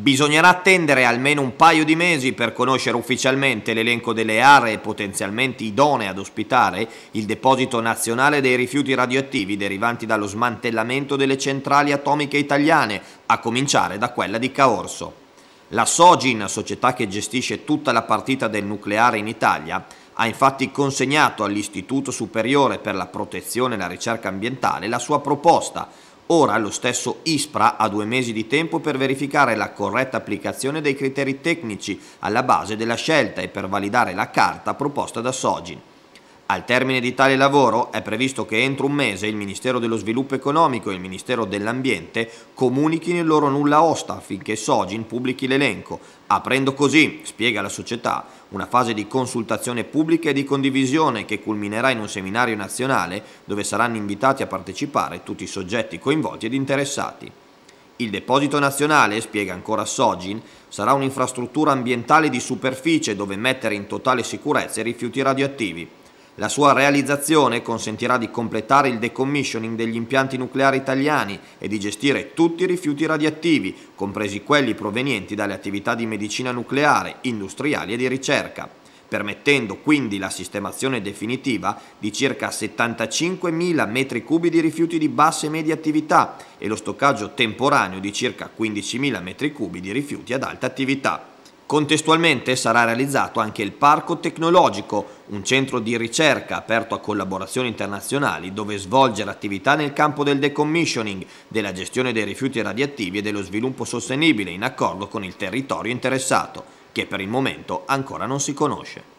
Bisognerà attendere almeno un paio di mesi per conoscere ufficialmente l'elenco delle aree potenzialmente idonee ad ospitare il deposito nazionale dei rifiuti radioattivi derivanti dallo smantellamento delle centrali atomiche italiane, a cominciare da quella di Caorso. La Sogin, società che gestisce tutta la partita del nucleare in Italia, ha infatti consegnato all'Istituto Superiore per la Protezione e la Ricerca Ambientale la sua proposta, Ora lo stesso ISPRA ha due mesi di tempo per verificare la corretta applicazione dei criteri tecnici alla base della scelta e per validare la carta proposta da Sogin. Al termine di tale lavoro è previsto che entro un mese il Ministero dello Sviluppo Economico e il Ministero dell'Ambiente comunichino il loro nulla osta affinché Sogin pubblichi l'elenco, aprendo così, spiega la società, una fase di consultazione pubblica e di condivisione che culminerà in un seminario nazionale dove saranno invitati a partecipare tutti i soggetti coinvolti ed interessati. Il deposito nazionale, spiega ancora Sogin, sarà un'infrastruttura ambientale di superficie dove mettere in totale sicurezza i rifiuti radioattivi. La sua realizzazione consentirà di completare il decommissioning degli impianti nucleari italiani e di gestire tutti i rifiuti radioattivi, compresi quelli provenienti dalle attività di medicina nucleare, industriali e di ricerca, permettendo quindi la sistemazione definitiva di circa 75.000 metri cubi di rifiuti di bassa e media attività e lo stoccaggio temporaneo di circa 15.000 metri cubi di rifiuti ad alta attività. Contestualmente sarà realizzato anche il Parco Tecnologico, un centro di ricerca aperto a collaborazioni internazionali dove svolgere attività nel campo del decommissioning, della gestione dei rifiuti radioattivi e dello sviluppo sostenibile in accordo con il territorio interessato, che per il momento ancora non si conosce.